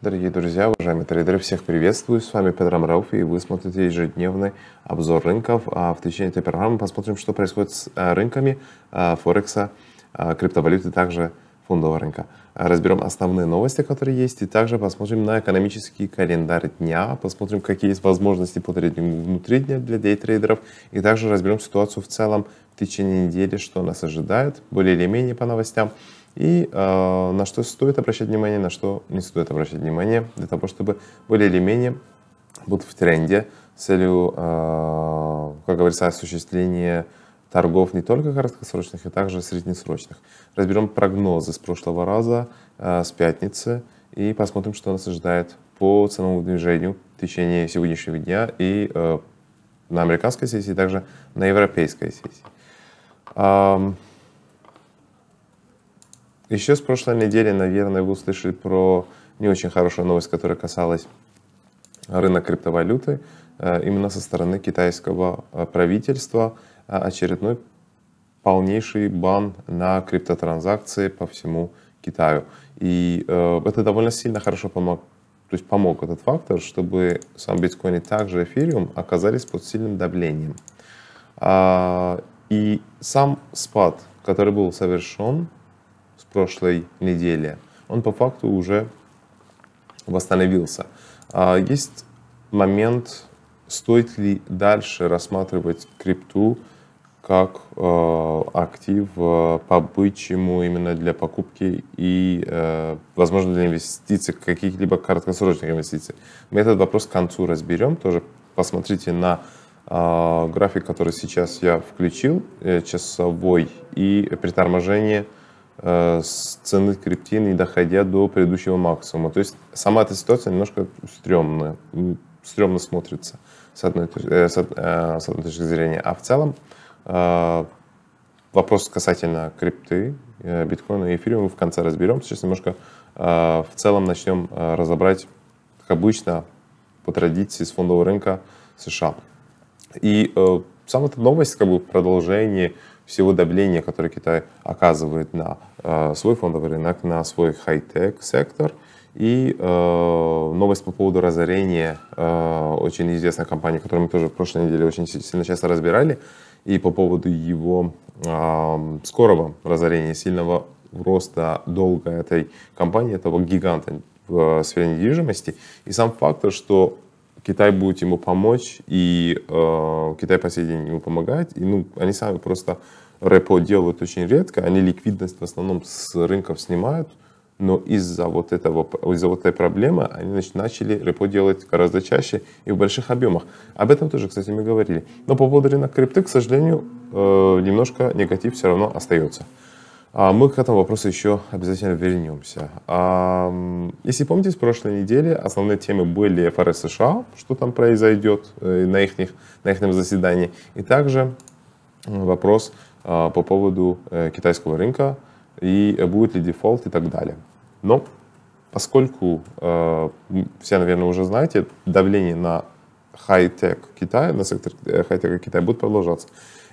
Дорогие друзья, уважаемые трейдеры, всех приветствую. С вами Петр Амрауф, и вы смотрите ежедневный обзор рынков. А в течение этой программы посмотрим, что происходит с э, рынками э, Форекса, э, криптовалюты, также фондового рынка. Разберем основные новости, которые есть, и также посмотрим на экономический календарь дня, посмотрим, какие есть возможности по трейдингу внутри дня для дейтрейдеров, и также разберем ситуацию в целом в течение недели, что нас ожидает, более или менее по новостям и э, на что стоит обращать внимание, на что не стоит обращать внимание, для того, чтобы более или менее быть в тренде с целью, э, как говорится, осуществления торгов не только краткосрочных, и а также среднесрочных. Разберем прогнозы с прошлого раза, э, с пятницы, и посмотрим, что нас ожидает по ценовому движению в течение сегодняшнего дня и э, на американской сессии, и также на европейской сессии. Еще с прошлой недели, наверное, вы услышали про не очень хорошую новость, которая касалась рынка криптовалюты э, именно со стороны китайского э, правительства э, очередной полнейший бан на криптотранзакции по всему Китаю. И это довольно сильно хорошо помог, то есть помог этот фактор, чтобы сам биткоин и также эфириум оказались под сильным давлением. А, и сам спад, который был совершен, прошлой недели, он по факту уже восстановился. А есть момент, стоит ли дальше рассматривать крипту как э, актив э, по бычьему именно для покупки и, э, возможно, для инвестиций, каких-либо краткосрочных инвестиций. Мы этот вопрос к концу разберем. Тоже посмотрите на график, который сейчас я включил, часовой, и приторможение – Э, с цены крипте, не доходя до предыдущего максимума. То есть сама эта ситуация немножко стрёмная, стрёмно смотрится с одной, э, э, с, одной точки зрения. А в целом вопрос касательно крипты, биткоина и эфириума мы в конце разберем. Сейчас немножко в целом начнем разобрать, как обычно, по традиции с фондового рынка США. И сама эта новость, как бы продолжение всего давления, которое Китай оказывает на э, свой фондовый рынок, на свой хай-тек сектор. И э, новость по поводу разорения э, очень известной компании, которую мы тоже в прошлой неделе очень сильно часто разбирали, и по поводу его э, скорого разорения, сильного роста долга этой компании, этого гиганта в э, сфере недвижимости. И сам факт, что Китай будет ему помочь, и э, Китай по сей день ему помогает. И, ну, они сами просто репо делают очень редко, они ликвидность в основном с рынков снимают, но из-за вот, этого, из-за вот этой проблемы они значит, начали репо делать гораздо чаще и в больших объемах. Об этом тоже, кстати, мы говорили. Но по поводу рынка крипты, к сожалению, э, немножко негатив все равно остается. А мы к этому вопросу еще обязательно вернемся. А, если помните, с прошлой недели основные темы были ФРС США, что там произойдет э, на их, на их заседании, и также вопрос а, по поводу э, китайского рынка и э, будет ли дефолт и так далее. Но поскольку все, наверное, уже знаете, давление на хай-тек Китая, на сектор хай-тека Китая будет продолжаться,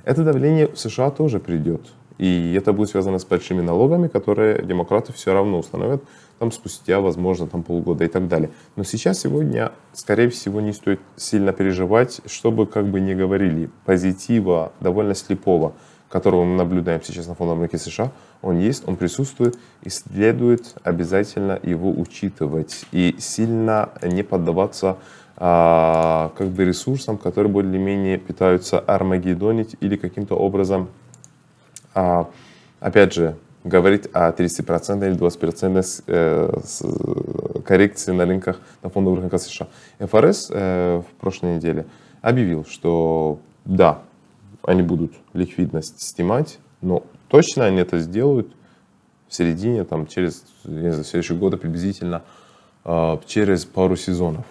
это давление в США тоже придет. И это будет связано с большими налогами, которые демократы все равно установят там спустя, возможно, там полгода и так далее. Но сейчас, сегодня, скорее всего, не стоит сильно переживать, чтобы, как бы не говорили, позитива довольно слепого, которого мы наблюдаем сейчас на фондовом рынке США, он есть, он присутствует, и следует обязательно его учитывать и сильно не поддаваться а, как бы ресурсам, которые более-менее пытаются армагеддонить или каким-то образом а, опять же, говорить о 30% или 20% э, э, коррекции на рынках, на фондовых рынках США. ФРС э, в прошлой неделе объявил, что да, они будут ликвидность снимать, но точно они это сделают в середине, там, через не знаю, следующего года приблизительно, через пару сезонов.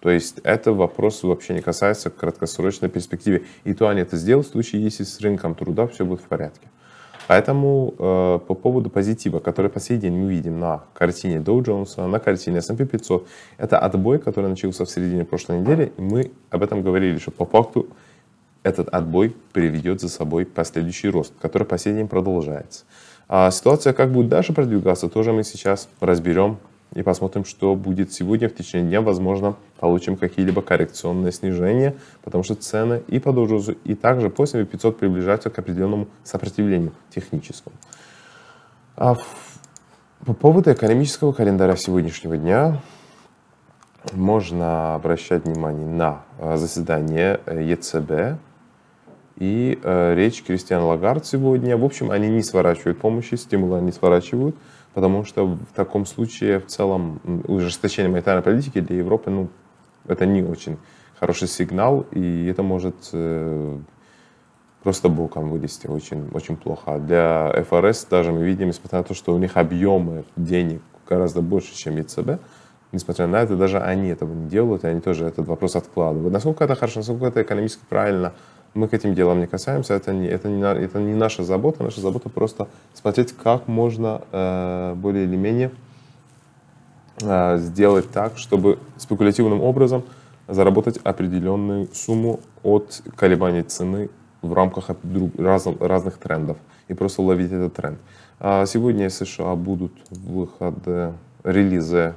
То есть это вопрос вообще не касается краткосрочной перспективы. И то они это сделают в случае, если с рынком труда все будет в порядке. Поэтому э, по поводу позитива, который по сей день мы видим на картине Dow Jones, на картине S&P 500, это отбой, который начался в середине прошлой недели, и мы об этом говорили, что по факту этот отбой приведет за собой последующий рост, который по сей день продолжается. А ситуация как будет дальше продвигаться, тоже мы сейчас разберем и посмотрим, что будет сегодня в течение дня. Возможно, получим какие-либо коррекционные снижения, потому что цены и продолжатся, и также по 7500 приближаются к определенному сопротивлению техническому. А по поводу экономического календаря сегодняшнего дня можно обращать внимание на э, заседание э, ЕЦБ и э, речь Кристиан Лагард сегодня. В общем, они не сворачивают помощи, стимулы они сворачивают – Потому что в таком случае в целом ужесточение монетарной политики для Европы, ну, это не очень хороший сигнал, и это может э, просто боком вылезти очень, очень плохо. А для ФРС даже мы видим, несмотря на то, что у них объемы денег гораздо больше, чем ЕЦБ, несмотря на это, даже они этого не делают, и они тоже этот вопрос откладывают. Насколько это хорошо, насколько это экономически правильно – мы к этим делам не касаемся, это не, это не, это не наша забота, наша забота просто смотреть, как можно э, более или менее э, сделать так, чтобы спекулятивным образом заработать определенную сумму от колебаний цены в рамках друг, раз, разных трендов и просто ловить этот тренд. А сегодня США будут выходы релизы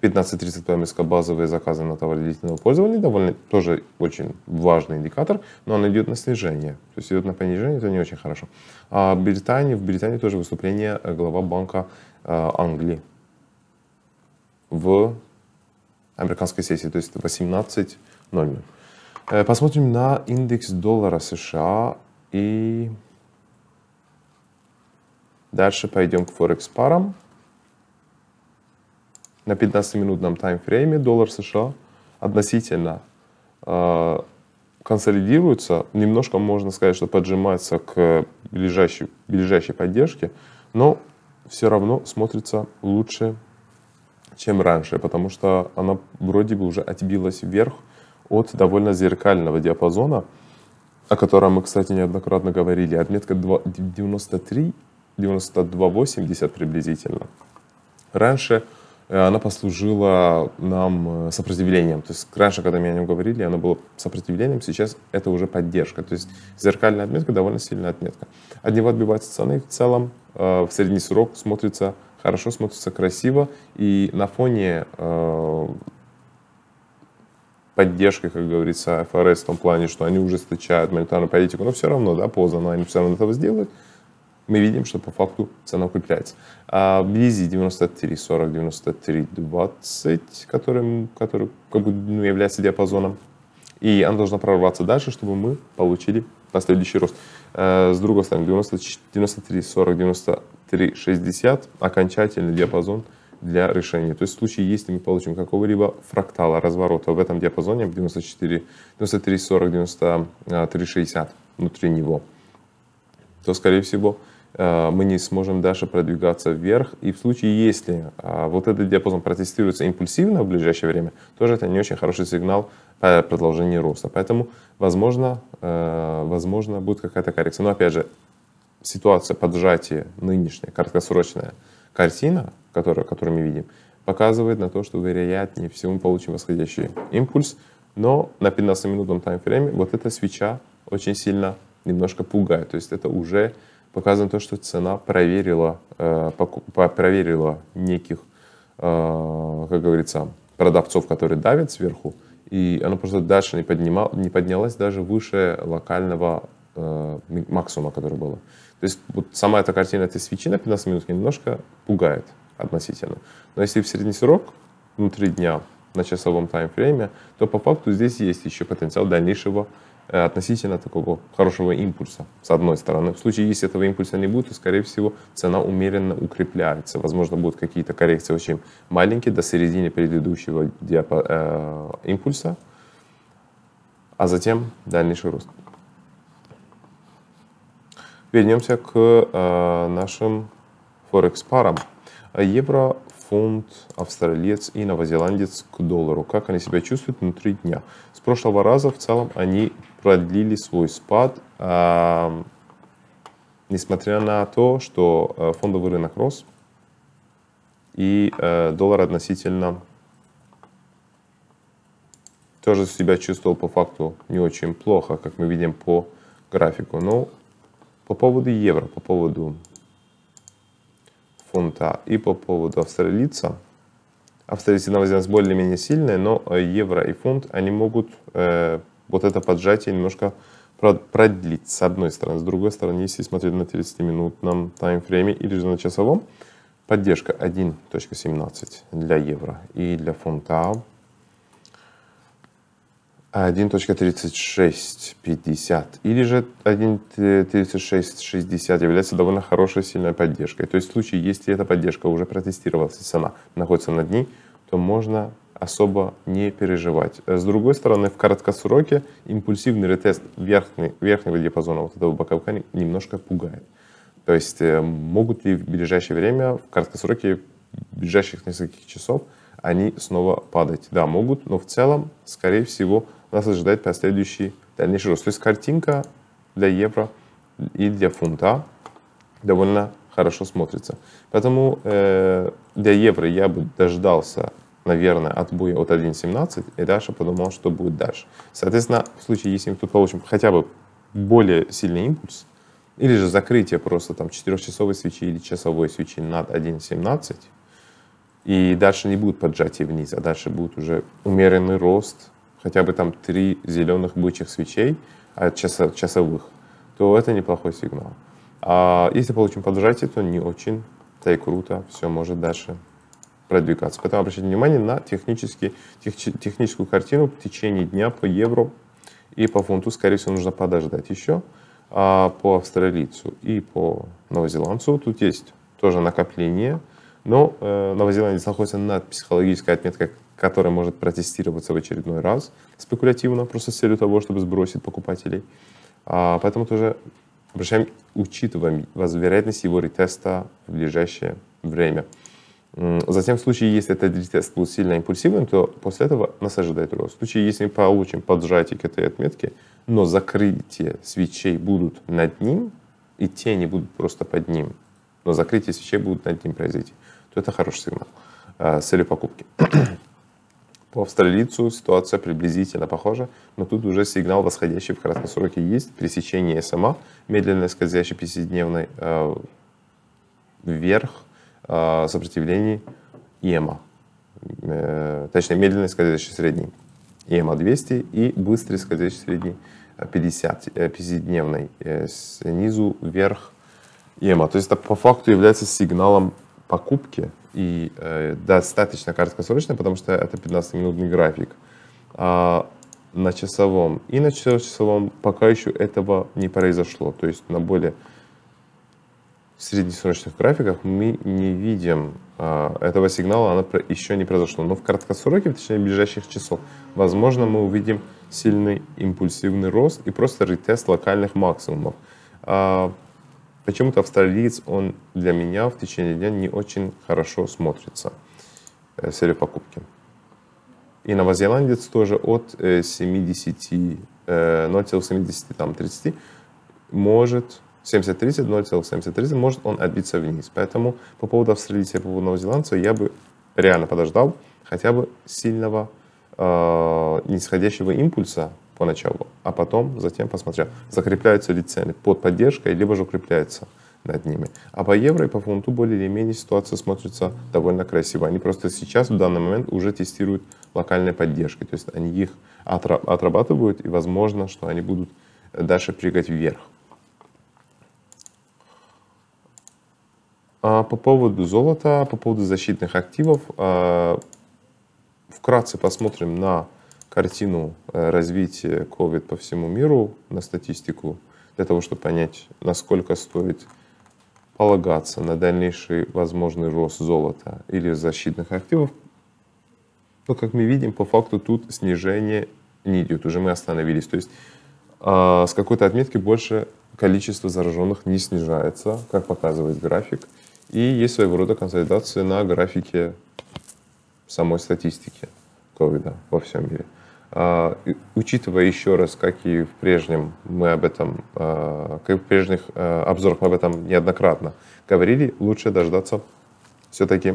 15.30 ПМСК базовые заказы на товар длительного пользования довольно тоже очень важный индикатор, но он идет на снижение. То есть идет на понижение, это не очень хорошо. А в Британии, в Британии тоже выступление э, глава банка э, Англии в американской сессии, то есть 18.00. Э, посмотрим на индекс доллара США и дальше пойдем к форекс парам на 15-минутном таймфрейме доллар США относительно э, консолидируется, немножко можно сказать, что поджимается к ближайшей, ближайшей поддержке, но все равно смотрится лучше, чем раньше, потому что она вроде бы уже отбилась вверх от довольно зеркального диапазона, о котором мы, кстати, неоднократно говорили, отметка 93-92,80 приблизительно. Раньше Э, она послужила нам э, сопротивлением. То есть раньше, когда меня о нем говорили, оно было сопротивлением, сейчас это уже поддержка. То есть зеркальная отметка довольно сильная отметка. От него отбиваются цены в целом, э, в средний срок смотрится хорошо, смотрится красиво, и на фоне поддержки, как говорится, ФРС в том плане, что они уже стачают монетарную политику, но все равно, да, поздно, но они все равно этого сделают мы видим, что по факту цена укрепляется. А вблизи 93,40, 93,20, который, который как бы, ну, является диапазоном, и она должна прорваться дальше, чтобы мы получили последующий рост. Э, с другой стороны, 93,40, 93,60 окончательный диапазон для решения. То есть в случае, если мы получим какого-либо фрактала разворота в этом диапазоне, 94, 93,40, 93,60 внутри него, то, скорее всего, Э, мы не сможем дальше продвигаться вверх. И в случае, если а, вот этот диапазон протестируется импульсивно в ближайшее время, тоже это не очень хороший сигнал по продолжению роста. Поэтому, возможно, э, возможно будет какая-то коррекция. Но, опять же, ситуация поджатия нынешняя, краткосрочная картина, которую, которую мы видим, показывает на то, что, вероятнее всего, мы получим восходящий импульс. Но на 15-минутном таймфрейме вот эта свеча очень сильно немножко пугает. То есть это уже показано то, что цена проверила, э, проверила неких, э, как говорится, продавцов, которые давят сверху, и она просто дальше не, поднимала, не поднялась даже выше локального э, максимума, который было. То есть вот сама эта картина этой свечи на 15 минут немножко пугает относительно. Но если в средний срок, внутри дня, на часовом таймфрейме, то по факту здесь есть еще потенциал дальнейшего Э, относительно такого хорошего импульса, с одной стороны. В случае, если этого импульса не будет, то, скорее всего, цена умеренно укрепляется. Возможно, будут какие-то коррекции очень маленькие до середины предыдущего диапа, э, импульса, а затем дальнейший рост. Вернемся к э, нашим форекс-парам. Евро, фунт, австралиец и новозеландец к доллару. Как они себя чувствуют внутри дня? С прошлого раза в целом они продлили свой спад, а, несмотря на то, что э, фондовый рынок рос и э, доллар относительно тоже себя чувствовал по факту не очень плохо, как мы видим по графику. Но по поводу евро, по поводу фунта и по поводу австралийца, австралийцы новозеландцы более-менее сильные, но э, евро и фунт, они могут вот это поджатие немножко продлить, с одной стороны. С другой стороны, если смотреть на 30-минутном таймфрейме или же на часовом, поддержка 1.17 для евро и для фунта 1.3650 или же 1.3660 является довольно хорошей сильной поддержкой. То есть в случае, если эта поддержка уже протестировалась и цена находится на дне, то можно особо не переживать. Э, с другой стороны, в краткосроке импульсивный ретест верхний, верхнего диапазона вот этого боковика немножко пугает. То есть э, могут ли в ближайшее время, в краткосроке, в ближайших нескольких часов они снова падать? Да, могут, но в целом, скорее всего, нас ожидает последующий дальнейший рост. То есть картинка для евро и для фунта довольно хорошо смотрится. Поэтому э, для евро я бы дождался наверное, отбоя от 1.17, и дальше подумал, что будет дальше. Соответственно, в случае, если мы тут получим хотя бы более сильный импульс, или же закрытие просто там 4-часовой свечи или часовой свечи над 1.17, и дальше не будет поджатия вниз, а дальше будет уже умеренный рост, хотя бы там три зеленых бычьих свечей от а часа, часовых, то это неплохой сигнал. А если получим поджатие, то не очень, да и круто, все может дальше продвигаться. Поэтому обращайте внимание на технический, тех, техническую картину в течение дня по евро и по фунту, скорее всего, нужно подождать еще. А по австралийцу и по новозеландцу тут есть тоже накопление, но э, новозеландец находится над психологической отметкой, которая может протестироваться в очередной раз спекулятивно, просто с целью того, чтобы сбросить покупателей. А, поэтому тоже обращаем, учитываем вероятность его ретеста в ближайшее время. Затем в случае, если этот ретест был сильно импульсивным, то после этого нас ожидает рост. В случае, если мы получим поджатие к этой отметке, но закрытие свечей будут над ним, и тени будут просто под ним, но закрытие свечей будут над ним произойти, то это хороший сигнал э, с целью покупки. По австралийцу ситуация приблизительно похожа, но тут уже сигнал восходящий в красном сроке есть, пресечение СМА, медленно скользящий 50-дневный э, вверх, а, сопротивлений ИЭМа. Э, точнее, медленный скользящий средний ИЭМа 200 и быстрый скользящий средний 50, э, 50-дневный э, снизу вверх ИЭМа. То есть это по факту является сигналом покупки и достаточно краткосрочно, потому что это 15-минутный график. А, на часовом и на часовом пока еще этого не произошло. То есть на более в среднесрочных графиках мы не видим а, этого сигнала, она еще не произошла. Но в краткосроке, точнее ближайших часов, возможно, мы увидим сильный импульсивный рост и просто ретест локальных максимумов. А, почему-то австралиец, он для меня в течение дня не очень хорошо смотрится э, серию покупки. И новозеландец тоже от 70, э, 0,70, э, там, 30 может 70-30, 0,70-30, может он отбиться вниз. Поэтому по поводу австралийцев и по поводу новозеландца я бы реально подождал хотя бы сильного э, нисходящего импульса поначалу, а потом, затем посмотрел, закрепляются ли цены под поддержкой, либо же укрепляются над ними. А по евро и по фунту более или менее ситуация смотрится довольно красиво. Они просто сейчас, в данный момент, уже тестируют локальные поддержки. То есть они их отрабатывают, и возможно, что они будут дальше прыгать вверх. А, по поводу золота, по поводу защитных активов, а, вкратце посмотрим на картину э, развития COVID по всему миру, на статистику, для того, чтобы понять, насколько стоит полагаться на дальнейший возможный рост золота или защитных активов. Но, как мы видим, по факту тут снижение не идет, уже мы остановились. То есть а, с какой-то отметки больше количество зараженных не снижается, как показывает график. И есть своего рода консолидация на графике самой статистики ковида во всем мире. А, и, учитывая еще раз, как и в прежнем мы об этом, а, как и в прежних а, обзорах мы об этом неоднократно говорили, лучше дождаться все-таки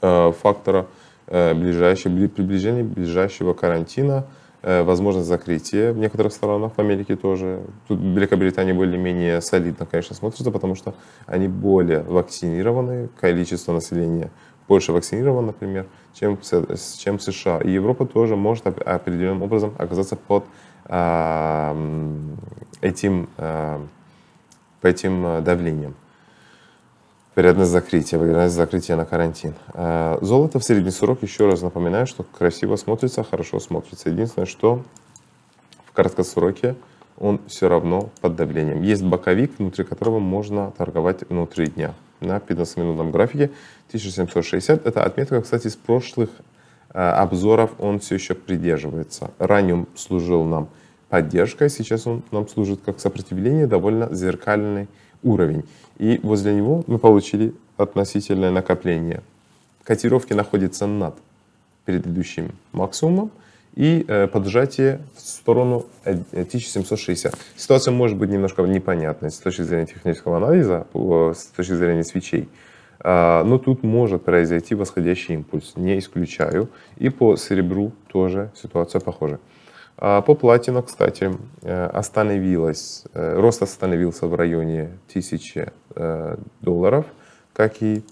а, фактора э, ближайшего, приближения ближайшего карантина, Э, возможность закрытия в некоторых странах, в Америке тоже. Тут Великобритания более-менее солидно, конечно, смотрится, потому что они более вакцинированы, количество населения больше вакцинировано, например, чем, чем США. И Европа тоже может определенным образом оказаться под э, этим, э, по этим давлением. Вероятность закрытия, вероятность закрытия на карантин. А, золото в средний срок, еще раз напоминаю, что красиво смотрится, хорошо смотрится. Единственное, что в краткосроке он все равно под давлением. Есть боковик, внутри которого можно торговать внутри дня. На 15-минутном графике 1760. Это отметка, кстати, из прошлых а, обзоров он все еще придерживается. Ранее служил нам поддержкой, сейчас он нам служит как сопротивление, довольно зеркальный уровень. И возле него мы получили относительное накопление. Котировки находятся над предыдущим максимумом и э, поджатие в сторону 1760. Э, э, ситуация может быть немножко непонятной с точки зрения технического анализа, с точки зрения свечей. А, но тут может произойти восходящий импульс, не исключаю. И по серебру тоже ситуация похожа. А, по платину, кстати, э, остановилась, э, рост остановился в районе 1000 э, долларов, как и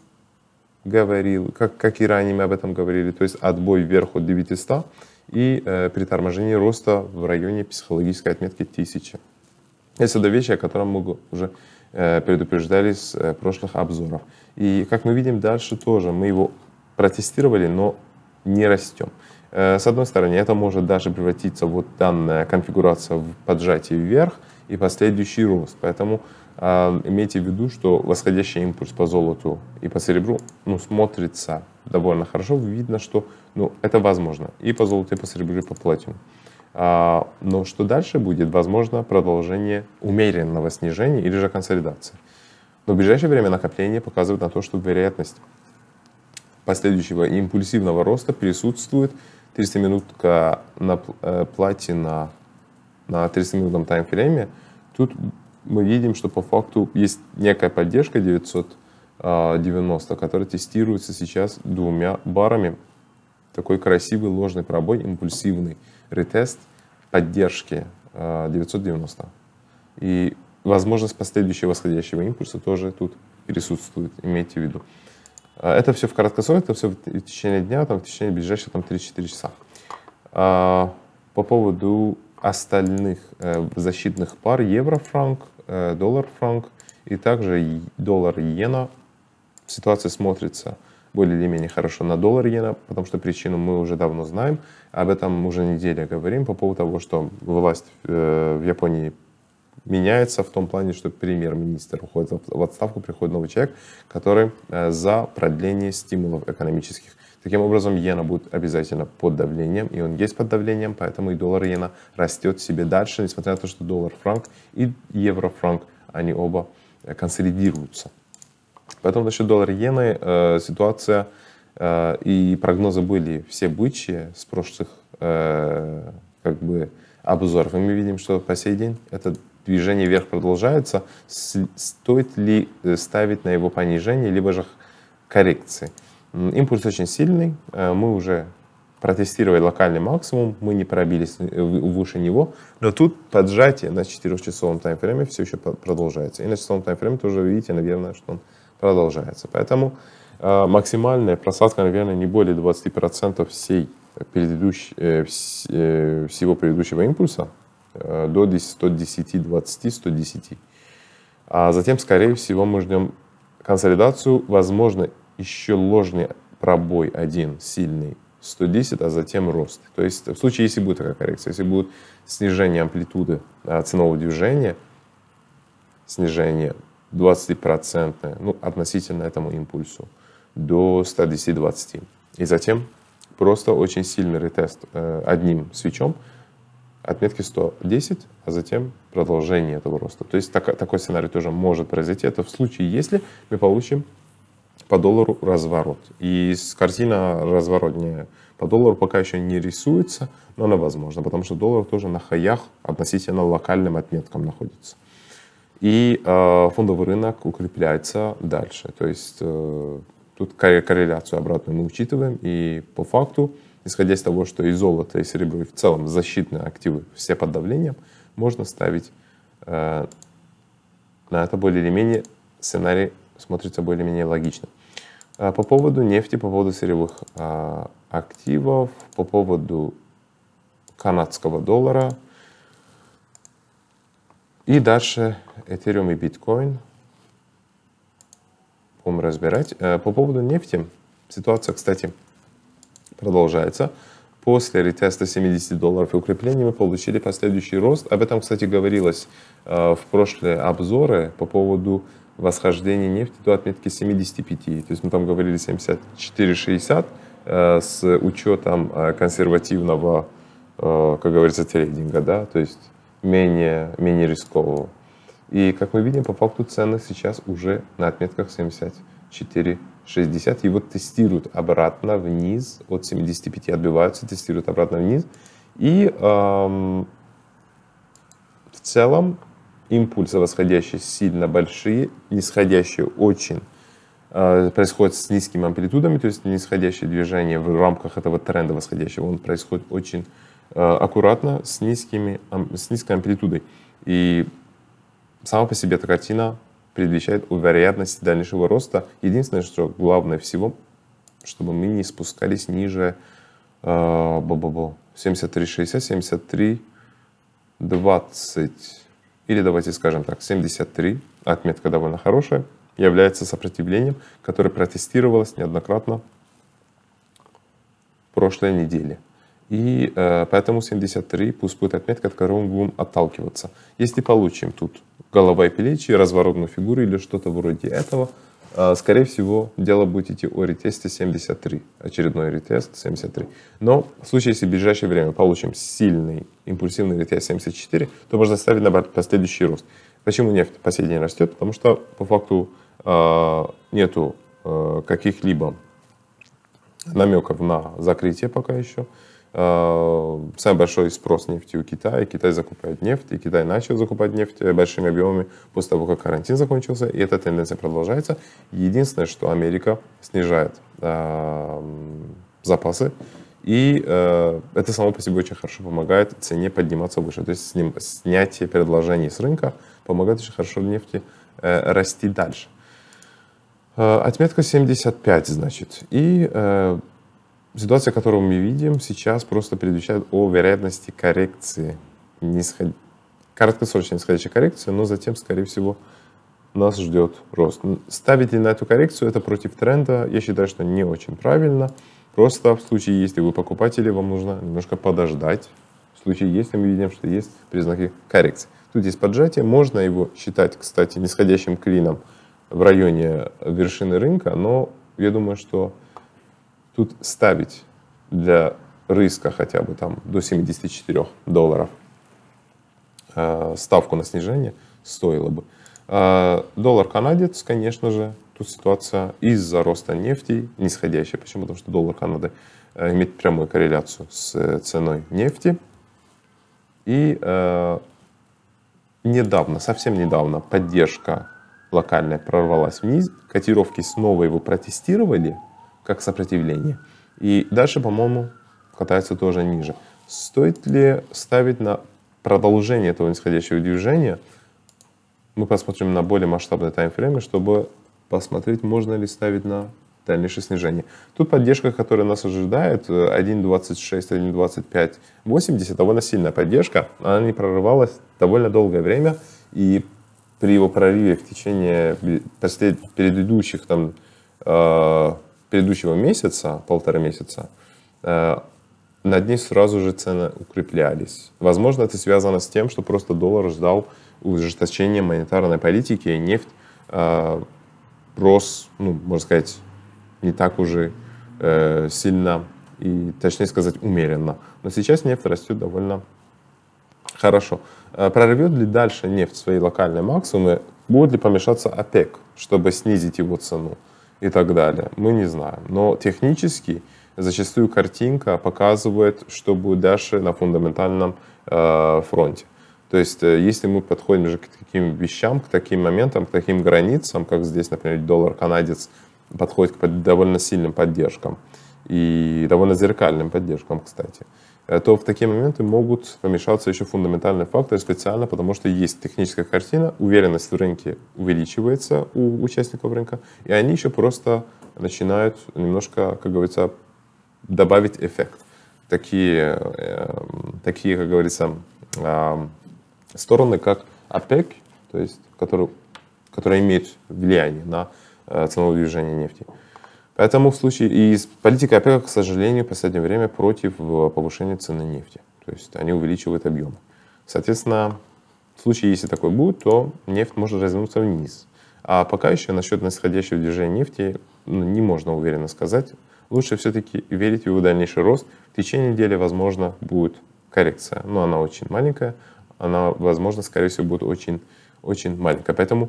говорил, как, как и ранее мы об этом говорили, то есть отбой вверх от 900 и э, приторможение роста в районе психологической отметки 1000. Это до вещи, о котором мы уже э, предупреждали с э, прошлых обзоров. И как мы видим дальше тоже, мы его протестировали, но не растем. Э, с одной стороны, это может даже превратиться вот данная конфигурация в поджатие вверх и последующий рост. Поэтому э, имейте в виду, что восходящий импульс по золоту и по серебру ну, смотрится довольно хорошо. Видно, что ну, это возможно и по золоту, и по серебру, и по платину. А, но что дальше будет? Возможно, продолжение умеренного снижения или же консолидации. Но в ближайшее время накопление показывает на то, что вероятность последующего импульсивного роста присутствует 300 минутка на э, платина на на 300 минутном таймфрейме, тут мы видим, что по факту есть некая поддержка 990, а, которая тестируется сейчас двумя барами. Такой красивый ложный пробой, импульсивный ретест поддержки 990. А, И возможность последующего восходящего импульса тоже тут присутствует, имейте в виду. А, это все в краткосроке, это все в течение дня, там, в течение ближайших там, 3-4 часа. А, по поводу остальных э, защитных пар евро-франк, э, доллар-франк и также доллар-иена. Ситуация смотрится более или менее хорошо на доллар иена, потому что причину мы уже давно знаем. Об этом уже неделя говорим по поводу того, что власть э, в Японии меняется в том плане, что премьер-министр уходит в отставку, приходит новый человек, который э, за продление стимулов экономических. Таким образом, иена будет обязательно под давлением, и он есть под давлением, поэтому и доллар иена растет себе дальше, несмотря на то, что доллар франк и евро франк, они оба э, консолидируются. Поэтому насчет доллара иены э, ситуация э, и прогнозы были все бычьи с прошлых э, как бы обзоров. И мы видим, что по сей день это движение вверх продолжается, стоит ли э, ставить на его понижение, либо же коррекции. Импульс очень сильный, э, мы уже протестировали локальный максимум, мы не пробились э, выше него, но тут поджатие на 4-часовом таймфрейме все еще продолжается. И на часовом таймфрейме тоже видите, наверное, что он продолжается. Поэтому максимальная просадка, наверное, не более 20% всей предыдущей, всего предыдущего импульса, Э, до 110, 20, 110. А затем, скорее всего, мы ждем консолидацию, возможно, еще ложный пробой один сильный 110, а затем рост. То есть в случае, если будет такая коррекция, если будет снижение амплитуды а, ценового движения, снижение 20%, процентное ну, относительно этому импульсу, до 110-20. И затем просто очень сильный ретест э, одним свечом отметки 110, а затем продолжение этого роста. То есть так, такой сценарий тоже может произойти. Это в случае, если мы получим по доллару разворот. И картина разворотнее по доллару пока еще не рисуется, но она возможна, потому что доллар тоже на хаях относительно локальным отметкам находится. И э, фондовый рынок укрепляется дальше. То есть э, тут корреляцию обратную мы учитываем, и по факту исходя из того, что и золото, и серебро, и в целом защитные активы все под давлением, можно ставить э, на это более или менее сценарий смотрится более или менее логично. А по поводу нефти, по поводу сырьевых э, активов, по поводу канадского доллара и дальше Ethereum и биткоин. Будем разбирать. Э, по поводу нефти, ситуация, кстати, продолжается. После ретеста 70 долларов и укрепления мы получили последующий рост. Об этом, кстати, говорилось э, в прошлые обзоры по поводу восхождения нефти до отметки 75. То есть мы там говорили 74-60 э, с учетом э, консервативного, как говорится, трейдинга, да, то есть менее, менее рискового. И, как мы видим, по факту цены сейчас уже на отметках 70 4,60. Его тестируют обратно вниз, от 75 отбиваются, тестируют обратно вниз. И эм, в целом импульсы восходящие сильно большие, нисходящие очень э, происходит с низкими амплитудами, то есть нисходящее движение в рамках этого тренда восходящего, он происходит очень э, аккуратно, с, низкими, э, с низкой амплитудой. И сама по себе эта картина предвещает вероятность дальнейшего роста. Единственное, что главное всего, чтобы мы не спускались ниже э, 73,60, 73,20 или давайте скажем так, 73, отметка довольно хорошая, является сопротивлением, которое протестировалось неоднократно в прошлой неделе. И э, поэтому 73 пусть будет отметка, от которой мы будем отталкиваться. Если получим тут голова и плечи, разворотную фигуру или что-то вроде этого, э, скорее всего, дело будет идти о ретесте 73, очередной ретест 73. Но в случае, если в ближайшее время получим сильный импульсивный ретест 74, то можно ставить на последующий рост. Почему нефть последний сей растет? Потому что по факту э, нету э, каких-либо намеков на закрытие пока еще. Самый большой спрос нефти у Китая. Китай закупает нефть, и Китай начал закупать нефть большими объемами после того, как карантин закончился, и эта тенденция продолжается. Единственное, что Америка снижает запасы, и это само по себе очень хорошо помогает цене подниматься выше. То есть снятие предложений с рынка помогает очень хорошо нефти расти дальше. Э, отметка 75, значит. И ситуация, которую мы видим сейчас, просто предвещает о вероятности коррекции, нисход... краткосрочной нисходящей коррекции, но затем, скорее всего, нас ждет рост. Ставить ли на эту коррекцию, это против тренда, я считаю, что не очень правильно. Просто в случае, если вы покупатели, вам нужно немножко подождать. В случае, если мы видим, что есть признаки коррекции. Тут есть поджатие, можно его считать, кстати, нисходящим клином в районе вершины рынка, но я думаю, что тут ставить для риска хотя бы там до 74 долларов э, ставку на снижение стоило бы. Э, доллар канадец, конечно же, тут ситуация из-за роста нефти нисходящая. Почему? Потому что доллар Канады э, имеет прямую корреляцию с ценой нефти. И недавно, совсем недавно, поддержка локальная прорвалась вниз. Котировки снова его протестировали как сопротивление. И дальше, по-моему, катается тоже ниже. Стоит ли ставить на продолжение этого нисходящего движения? Мы посмотрим на более масштабной таймфрейме, чтобы посмотреть, можно ли ставить на дальнейшее снижение. Тут поддержка, которая нас ожидает, 1.26, 1.25, 80, довольно сильная поддержка. Она не прорывалась довольно долгое время, и при его прорыве в течение предыдущих там, предыдущего месяца, полтора месяца, э, на дни сразу же цены укреплялись. Возможно, это связано с тем, что просто доллар ждал ужесточения монетарной политики, и нефть э, рос, ну, можно сказать, не так уже э, сильно, и точнее сказать, умеренно. Но сейчас нефть растет довольно хорошо. Прорвет ли дальше нефть свои локальные максимумы? Будет ли помешаться ОПЕК, чтобы снизить его цену? и так далее. Мы не знаем. Но технически зачастую картинка показывает, что будет дальше на фундаментальном э, фронте. То есть, э, если мы подходим же к таким вещам, к таким моментам, к таким границам, как здесь, например, доллар-канадец подходит к довольно сильным поддержкам и довольно зеркальным поддержкам, кстати. Э, то в такие моменты могут вмешаться еще фундаментальные факторы специально, потому что есть техническая картина, уверенность в рынке увеличивается у участников рынка, и они еще просто начинают немножко, как говорится, добавить эффект. Такие, э, такие как говорится, э, стороны, как ОПЕК, то есть, которые, которые имеют влияние на э, ценовое движение нефти. Э, Поэтому в случае... И политика ОПЕК, к сожалению, в последнее время против э, повышения цены нефти. То есть они увеличивают объемы. Соответственно, в случае, если такое будет, то нефть может развернуться вниз. А пока еще насчет нисходящего движения нефти ну, не можно уверенно сказать. Лучше все-таки верить в его дальнейший рост. В течение недели, возможно, будет коррекция. Но она очень маленькая. Она, возможно, скорее всего, будет очень, очень маленькая. Поэтому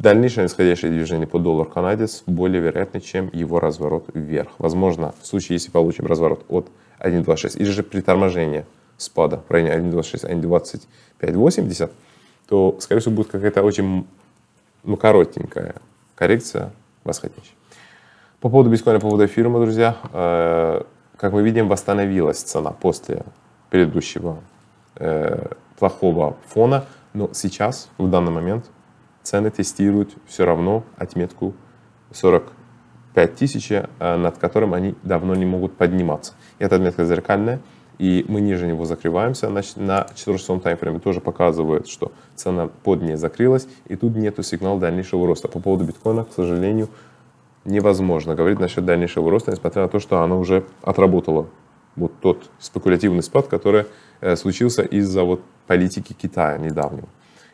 Дальнейшее нисходящее движение по доллару канадец более вероятно, чем его разворот вверх. Возможно, в случае, если получим разворот от 1.26 или же при торможении спада в районе 1.26, 1.2580, то, скорее всего, будет какая-то очень ну, коротенькая коррекция восходящая. По поводу биткоина, по поводу эфириума, друзья, э, как мы видим, восстановилась цена после предыдущего э, плохого фона, но сейчас, в данный момент, цены тестируют все равно отметку 45 тысяч, э, над которым они давно не могут подниматься. Эта отметка зеркальная, и мы ниже него закрываемся. Значит, на 4-часовом таймфрейме тоже показывает, что цена под ней закрылась, и тут нету сигнала дальнейшего роста. По поводу биткоина, к сожалению, невозможно говорить насчет дальнейшего роста, несмотря на то, что она уже отработала вот тот спекулятивный спад, который э, случился из-за вот политики Китая недавнего.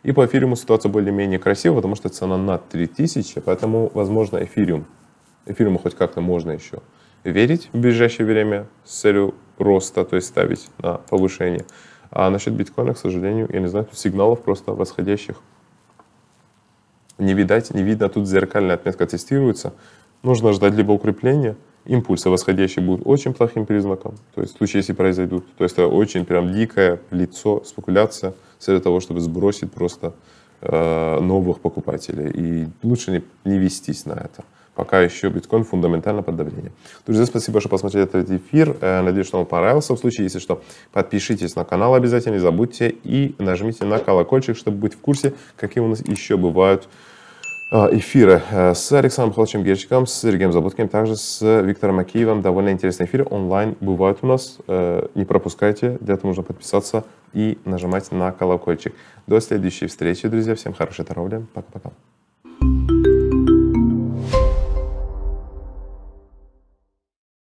И по эфириуму ситуация более-менее красивая, потому что цена на 3000, поэтому, возможно, эфириум. Эфириуму хоть как-то можно еще верить в ближайшее время с целью роста, то есть ставить на повышение. А насчет биткоина, к сожалению, я не знаю, тут сигналов просто восходящих не видать, не видно, тут зеркальная отметка тестируется. Нужно ждать либо укрепления, импульсы восходящие будут очень плохим признаком. То есть в случае, если произойдут, то есть это очень прям дикое лицо, спекуляция с целью того, чтобы сбросить просто э, новых покупателей. И лучше не, не вестись на это. Пока еще биткоин фундаментально под давлением. Друзья, спасибо, что посмотрели этот эфир. Э, надеюсь, что вам понравился. В случае, если что, подпишитесь на канал обязательно, не забудьте. И нажмите на колокольчик, чтобы быть в курсе, какие у нас еще бывают а, эфира э, с Александром Михайловичем Герчиком, с Сергеем Заботким, также с Виктором Акиевым. Довольно интересный эфир онлайн бывают у нас. Э, не пропускайте, для этого нужно подписаться и нажимать на колокольчик. До следующей встречи, друзья. Всем хорошей торговли. Пока-пока.